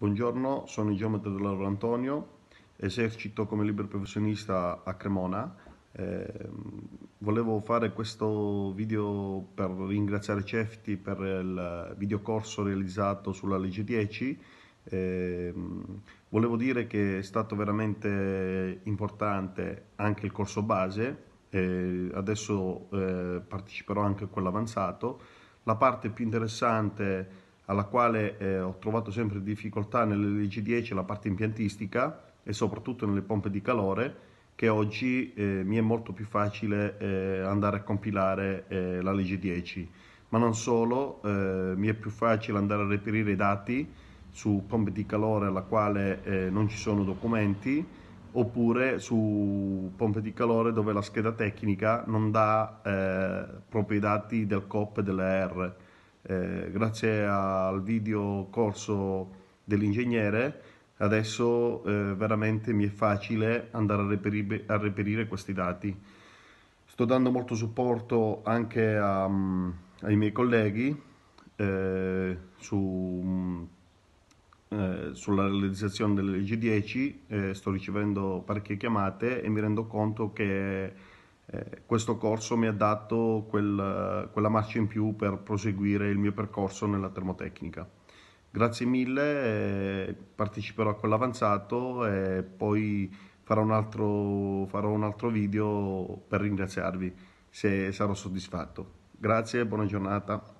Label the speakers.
Speaker 1: Buongiorno, sono il geometra del lavoro Antonio, esercito come libero professionista a Cremona. Eh, volevo fare questo video per ringraziare Cefti per il videocorso realizzato sulla legge 10. Eh, volevo dire che è stato veramente importante anche il corso base, eh, adesso parteciperò anche a quello avanzato. La parte più interessante è alla quale eh, ho trovato sempre difficoltà nelle leggi 10, la parte impiantistica e soprattutto nelle pompe di calore, che oggi eh, mi è molto più facile eh, andare a compilare eh, la legge 10. Ma non solo, eh, mi è più facile andare a reperire i dati su pompe di calore alla quale eh, non ci sono documenti oppure su pompe di calore dove la scheda tecnica non dà proprio i dati del COP e delle R eh, grazie al video corso dell'ingegnere adesso eh, veramente mi è facile andare a reperire, a reperire, questi dati. Sto dando molto supporto anche a, um, ai miei colleghi eh, su, um, eh, sulla realizzazione delle G10, eh, sto ricevendo parecchie chiamate e mi rendo conto che eh, questo corso mi ha dato quel, quella marcia in più per proseguire il mio percorso nella termotecnica. Grazie mille, eh, parteciperò a quell'avanzato e poi farò un, altro, farò un altro video per ringraziarvi se sarò soddisfatto. Grazie, buona giornata.